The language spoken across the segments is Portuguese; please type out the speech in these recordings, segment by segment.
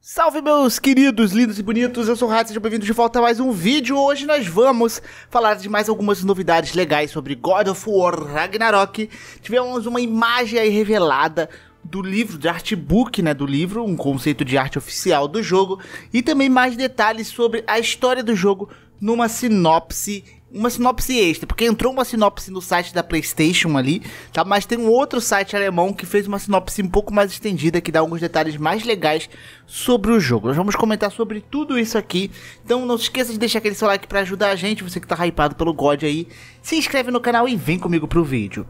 Salve meus queridos, lindos e bonitos, eu sou o Rato, sejam bem-vindos de volta a mais um vídeo. Hoje nós vamos falar de mais algumas novidades legais sobre God of War Ragnarok. Tivemos uma imagem aí revelada do livro, de artbook, né, do livro, um conceito de arte oficial do jogo, e também mais detalhes sobre a história do jogo numa sinopse uma sinopse extra, porque entrou uma sinopse no site da PlayStation ali, tá? Mas tem um outro site alemão que fez uma sinopse um pouco mais estendida, que dá alguns detalhes mais legais sobre o jogo. Nós vamos comentar sobre tudo isso aqui. Então não se esqueça de deixar aquele seu like para ajudar a gente, você que tá hypado pelo God aí. Se inscreve no canal e vem comigo pro vídeo.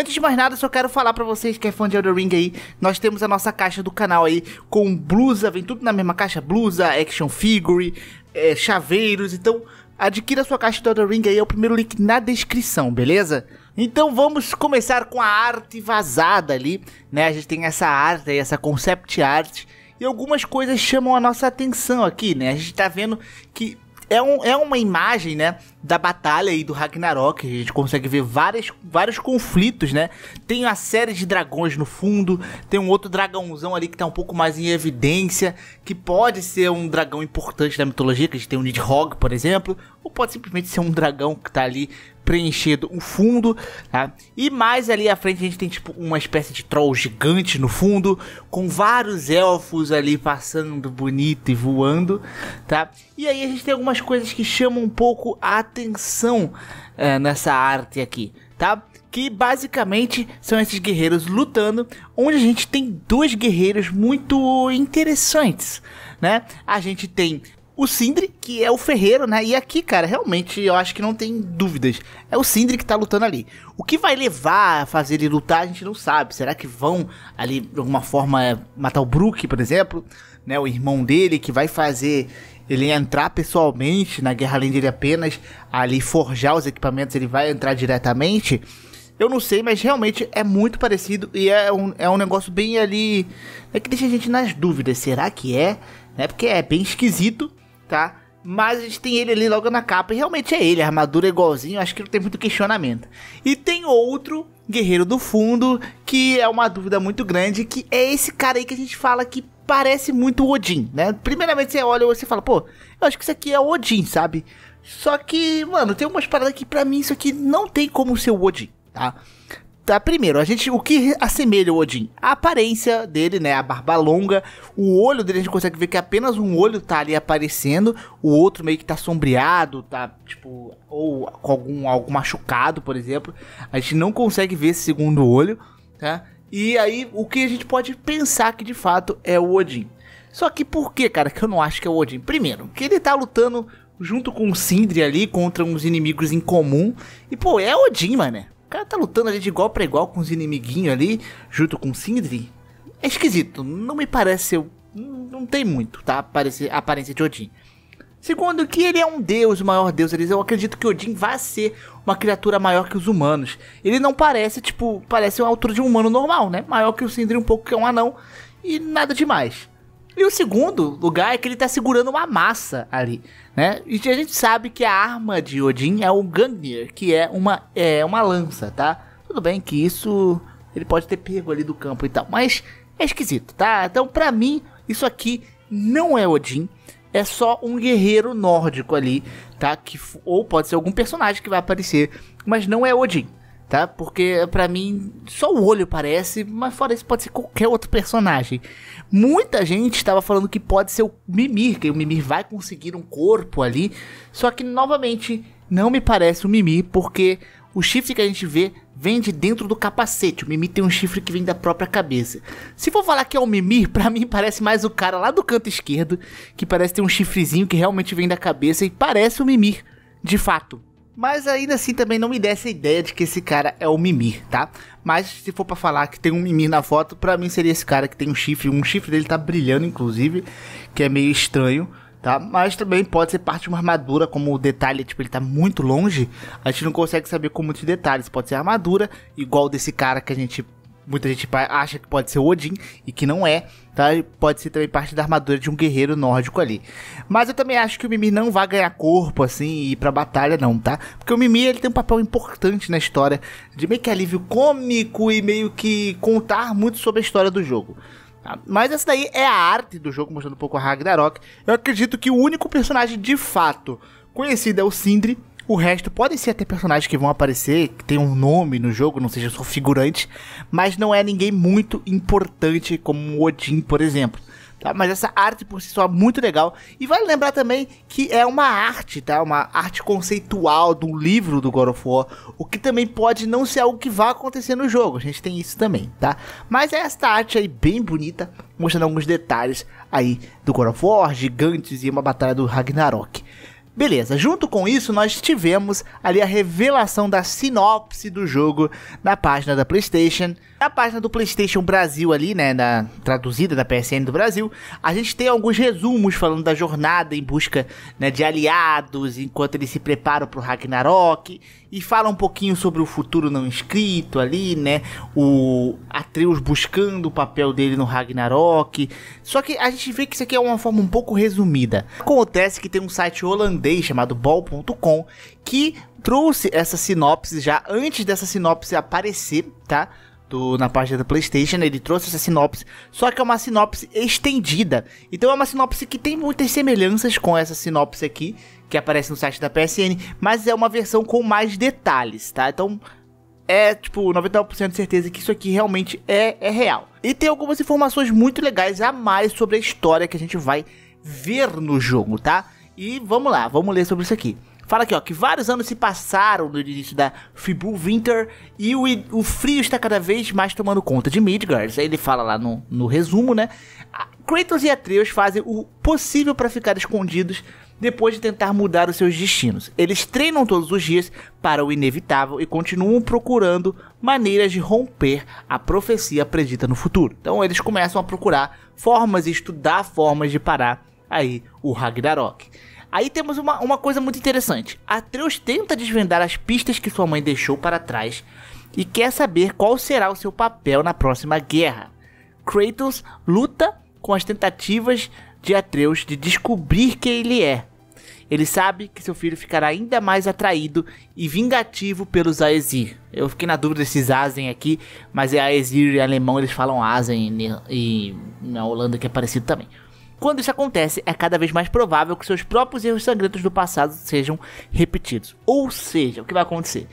Antes de mais nada, só quero falar para vocês que é fã de Elden Ring aí, nós temos a nossa caixa do canal aí com blusa, vem tudo na mesma caixa, blusa, action figure, é, chaveiros, então adquira sua caixa do Elden Ring aí, é o primeiro link na descrição, beleza? Então vamos começar com a arte vazada ali, né? A gente tem essa arte aí, essa concept art, e algumas coisas chamam a nossa atenção aqui, né? A gente tá vendo que é, um, é uma imagem, né? da batalha aí do Ragnarok. A gente consegue ver várias, vários conflitos, né? Tem a série de dragões no fundo, tem um outro dragãozão ali que tá um pouco mais em evidência, que pode ser um dragão importante da mitologia, que a gente tem o Nidhogg, por exemplo, ou pode simplesmente ser um dragão que tá ali preenchido o fundo, tá? E mais ali à frente a gente tem tipo uma espécie de troll gigante no fundo, com vários elfos ali passando bonito e voando, tá? E aí a gente tem algumas coisas que chamam um pouco a atenção é, nessa arte aqui, tá? Que basicamente são esses guerreiros lutando, onde a gente tem dois guerreiros muito interessantes, né? A gente tem o Sindri, que é o ferreiro, né? E aqui, cara, realmente eu acho que não tem dúvidas. É o Sindri que tá lutando ali. O que vai levar a fazer ele lutar, a gente não sabe. Será que vão ali, de alguma forma, matar o Brook, por exemplo? né, o irmão dele, que vai fazer ele entrar pessoalmente na guerra além dele apenas ali forjar os equipamentos, ele vai entrar diretamente. Eu não sei, mas realmente é muito parecido e é um, é um negócio bem ali. É que deixa a gente nas dúvidas. Será que é? Né? Porque é bem esquisito, tá? Mas a gente tem ele ali logo na capa e realmente é ele. A armadura é igualzinho, acho que não tem muito questionamento. E tem outro guerreiro do fundo que é uma dúvida muito grande, que é esse cara aí que a gente fala que parece muito o Odin, né? Primeiramente você olha e você fala, pô, eu acho que isso aqui é o Odin, sabe? Só que, mano, tem umas paradas que para mim isso aqui não tem como ser o Odin, tá? Tá, primeiro, a gente, o que assemelha o Odin? A aparência dele, né? A barba longa, o olho dele a gente consegue ver que apenas um olho tá ali aparecendo, o outro meio que tá sombreado, tá, tipo, ou com algum, algo machucado, por exemplo. A gente não consegue ver esse segundo olho, tá? E aí, o que a gente pode pensar que de fato é o Odin. Só que por que, cara, que eu não acho que é o Odin? Primeiro, que ele tá lutando junto com o Sindri ali contra uns inimigos em comum. E, pô, é Odin, mané. O cara tá lutando ali de igual para igual com os inimiguinhos ali, junto com o Sindri. É esquisito, não me parece ser. Não tem muito, tá? a aparência de Odin. Segundo, que ele é um deus, o maior deus. Eles, eu acredito que Odin vai ser uma criatura maior que os humanos. Ele não parece, tipo, parece uma altura de um humano normal, né? Maior que o Sindri um pouco, que é um anão. E nada demais. E o segundo lugar é que ele tá segurando uma massa ali, né? E a gente sabe que a arma de Odin é o Gungnir, que é uma, é uma lança, tá? Tudo bem que isso ele pode ter pego ali do campo e tal, mas é esquisito, tá? Então, pra mim, isso aqui não é Odin é só um guerreiro nórdico ali, tá? Que, ou pode ser algum personagem que vai aparecer, mas não é Odin, tá? Porque para mim só o olho parece, mas fora isso pode ser qualquer outro personagem. Muita gente estava falando que pode ser o Mimir, que o Mimir vai conseguir um corpo ali, só que novamente não me parece o Mimir porque o chifre que a gente vê vem de dentro do capacete. O Mimir tem um chifre que vem da própria cabeça. Se for falar que é o Mimir, para mim parece mais o cara lá do canto esquerdo, que parece ter um chifrezinho que realmente vem da cabeça e parece o Mimir, de fato. Mas ainda assim também não me desse a ideia de que esse cara é o Mimir, tá? Mas se for para falar que tem um Mimir na foto, para mim seria esse cara que tem um chifre, um chifre dele tá brilhando inclusive, que é meio estranho tá? Mas também pode ser parte de uma armadura, como o detalhe, tipo, ele tá muito longe, a gente não consegue saber com muitos detalhes. Pode ser armadura, igual desse cara que a gente muita gente acha que pode ser o Odin e que não é, tá? Pode ser também parte da armadura de um guerreiro nórdico ali. Mas eu também acho que o Mimir não vai ganhar corpo assim e ir pra batalha não, tá? Porque o Mimir ele tem um papel importante na história de meio que alívio cômico e meio que contar muito sobre a história do jogo. Mas essa daí é a arte do jogo, mostrando um pouco a Ragnarok. Eu acredito que o único personagem de fato conhecido é o Sindri. O resto podem ser até personagens que vão aparecer, que tem um nome no jogo, não seja só figurante, mas não é ninguém muito importante como o Odin, por exemplo. Tá? Mas essa arte por si só é muito legal. E vale lembrar também que é uma arte, tá? Uma arte conceitual do livro do God of War, o que também pode não ser algo que vá acontecer no jogo. A gente tem isso também, tá? Mas é esta arte aí bem bonita, mostrando alguns detalhes aí do God of War, gigantes e uma batalha do Ragnarok. Beleza, junto com isso nós tivemos ali a revelação da sinopse do jogo na página da PlayStation. Na página do PlayStation Brasil ali, né, na, traduzida da PSN do Brasil, a gente tem alguns resumos falando da jornada em busca né, de aliados, enquanto eles se preparam para o Ragnarok e fala um pouquinho sobre o futuro não escrito ali, né? O Atreus buscando o papel dele no Ragnarok. Só que a gente vê que isso aqui é uma forma um pouco resumida. Acontece que tem um site holandês chamado ball.com que trouxe essa sinopse já antes dessa sinopse aparecer, tá? Do, na página da PlayStation, ele trouxe essa sinopse, só que é uma sinopse estendida. Então é uma sinopse que tem muitas semelhanças com essa sinopse aqui, que aparece no site da PSN, mas é uma versão com mais detalhes, tá? Então é tipo 90% de certeza que isso aqui realmente é, é real. E tem algumas informações muito legais a mais sobre a história que a gente vai ver no jogo, tá? E vamos lá, vamos ler sobre isso aqui. Fala aqui, ó, que vários anos se passaram no início da Fibu Winter e o, o frio está cada vez mais tomando conta de Midgard. Aí ele fala lá no, no resumo, né? Kratos e Atreus fazem o possível para ficar escondidos depois de tentar mudar os seus destinos. Eles treinam todos os dias para o inevitável e continuam procurando maneiras de romper a profecia predita no futuro. Então eles começam a procurar formas e estudar formas de parar aí o Ragnarok. Aí temos uma, uma coisa muito interessante. Atreus tenta desvendar as pistas que sua mãe deixou para trás e quer saber qual será o seu papel na próxima guerra. Kratos luta com as tentativas de Atreus de descobrir quem ele é. Ele sabe que seu filho ficará ainda mais atraído e vingativo pelos Aesir. Eu fiquei na dúvida desses Asen aqui, mas é Aesir em alemão, eles falam Asen e na Holanda que é parecido também. Quando isso acontece, é cada vez mais provável que seus próprios erros sangrentos do passado sejam repetidos. Ou seja, o que vai acontecer?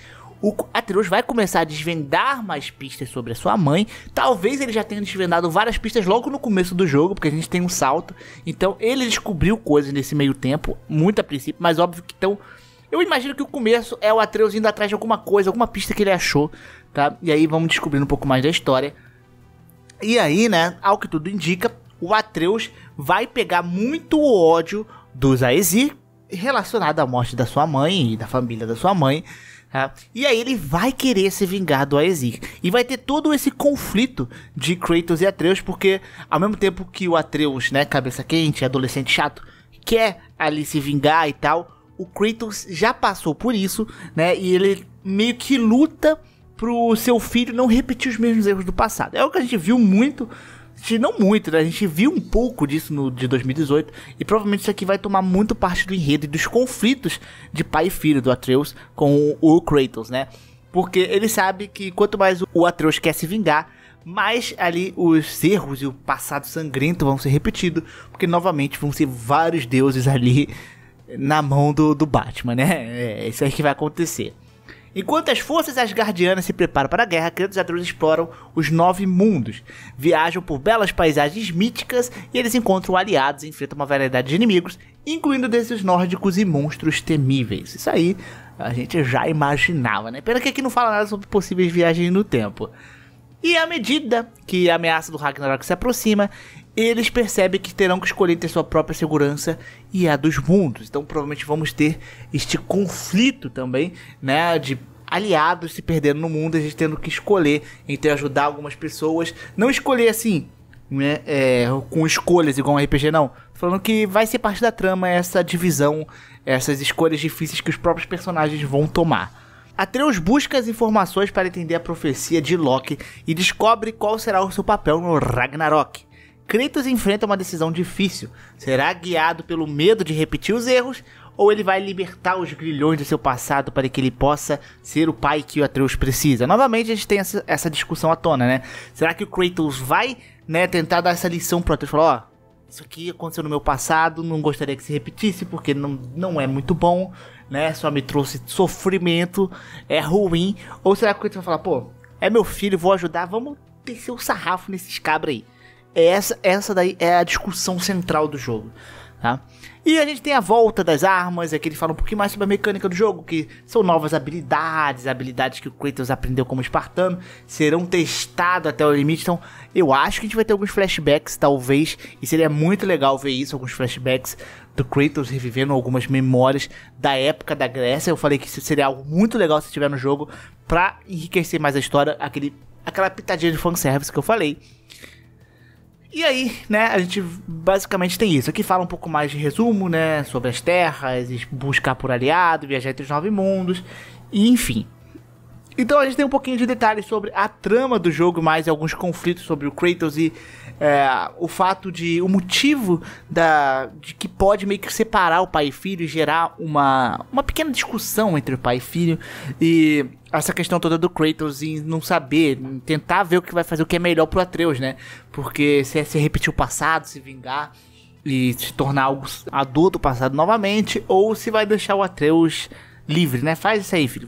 o Atreus vai começar a desvendar mais pistas sobre a sua mãe. Talvez ele já tenha desvendado várias pistas logo no começo do jogo, porque a gente tem um salto. Então ele descobriu coisas nesse meio tempo, muito a princípio, mas óbvio que então. Eu imagino que o começo é o Atreus indo atrás de alguma coisa, alguma pista que ele achou, tá? E aí vamos descobrindo um pouco mais da história. E aí, né, ao que tudo indica, o Atreus vai pegar muito ódio dos Aesir relacionado à morte da sua mãe e da família da sua mãe. Tá? e aí ele vai querer se vingar do Aesir. E vai ter todo esse conflito de Kratos e Atreus, porque ao mesmo tempo que o Atreus, né, cabeça quente, adolescente chato, quer ali se vingar e tal, o Kratos já passou por isso, né, e ele meio que luta pro seu filho não repetir os mesmos erros do passado. É o que a gente viu muito se não muito, né? a gente viu um pouco disso no de 2018 e provavelmente isso aqui vai tomar muito parte do enredo e dos conflitos de pai e filho do Atreus com o, o Kratos, né? Porque ele sabe que quanto mais o Atreus quer se vingar, mais ali os erros e o passado sangrento vão ser repetidos, porque novamente vão ser vários deuses ali na mão do, do Batman, né? É isso aí que vai acontecer. Enquanto as forças asgardianas se preparam para a guerra, Kratos exploram os nove mundos, viajam por belas paisagens míticas e eles encontram aliados e enfrentam uma variedade de inimigos, incluindo desses nórdicos e monstros temíveis. Isso aí a gente já imaginava, né? Pena que aqui não fala nada sobre possíveis viagens no tempo. E à medida que a ameaça do Ragnarok se aproxima, eles percebem que terão que escolher ter sua própria segurança e a dos mundos. Então, provavelmente vamos ter este conflito também, né, de aliados se perdendo no mundo, a gente tendo que escolher entre ajudar algumas pessoas, não escolher assim, né, é, com escolhas igual um RPG não. Tô falando que vai ser parte da trama essa divisão, essas escolhas difíceis que os próprios personagens vão tomar. Atreus busca as informações para entender a profecia de Loki e descobre qual será o seu papel no Ragnarok. Kratos enfrenta uma decisão difícil. Será guiado pelo medo de repetir os erros ou ele vai libertar os grilhões do seu passado para que ele possa ser o pai que o Atreus precisa? Novamente a gente tem essa, essa discussão à tona, né? Será que o Kratos vai, né, tentar dar essa lição pro Atreus, falar, ó, oh, isso aqui aconteceu no meu passado, não gostaria que se repetisse porque não, não é muito bom, né? Só me trouxe sofrimento, é ruim. Ou será que o Kratos vai falar, pô, é meu filho, vou ajudar, vamos descer o sarrafo nesses cabras aí. É essa, essa daí é a discussão central do jogo, tá? E a gente tem a volta das armas, aqui ele fala um pouquinho mais sobre a mecânica do jogo, que são novas habilidades, habilidades que o Kratos aprendeu como espartano, serão testadas até o limite. Então, eu acho que a gente vai ter alguns flashbacks, talvez, e seria muito legal ver isso, alguns flashbacks do Kratos revivendo algumas memórias da época da Grécia. Eu falei que isso seria algo muito legal se tiver no jogo, pra enriquecer mais a história, aquele, aquela pitadinha de fanservice que eu falei. E aí, né, a gente basicamente tem isso. Aqui fala um pouco mais de resumo, né, sobre as terras, buscar por aliado, viajar entre os nove mundos, e enfim. Então a gente tem um pouquinho de detalhes sobre a trama do jogo, mais alguns conflitos sobre o Kratos e é, o fato de. o motivo da, de que pode meio que separar o pai e filho e gerar uma, uma pequena discussão entre o pai e filho. E essa questão toda do Kratos em não saber, em tentar ver o que vai fazer, o que é melhor pro Atreus, né? Porque se é se repetir o passado, se vingar e se tornar algo adulto passado novamente, ou se vai deixar o Atreus livre, né? Faz isso aí, filho.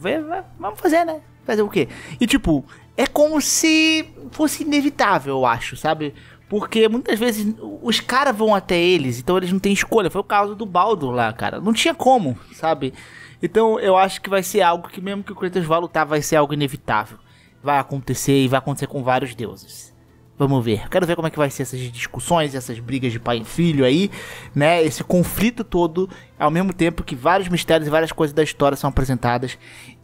Vamos fazer, né? Fazer o quê? E tipo, é como se fosse inevitável, eu acho, sabe? Porque muitas vezes os caras vão até eles, então eles não têm escolha. Foi o caso do Baldo lá, cara. Não tinha como, sabe? Então eu acho que vai ser algo que, mesmo que o Kratos vá lutar, vai ser algo inevitável. Vai acontecer e vai acontecer com vários deuses. Vamos ver. Quero ver como é que vai ser essas discussões, essas brigas de pai e filho aí, né? Esse conflito todo, ao mesmo tempo que vários mistérios e várias coisas da história são apresentadas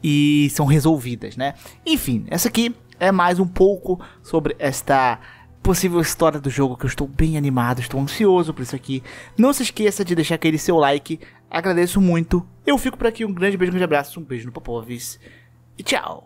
e são resolvidas, né? Enfim, essa aqui é mais um pouco sobre esta possível história do jogo que eu estou bem animado, estou ansioso por isso aqui. Não se esqueça de deixar aquele seu like. Agradeço muito. Eu fico por aqui, um grande beijo, um grande abraço, um beijo no Popovis e tchau.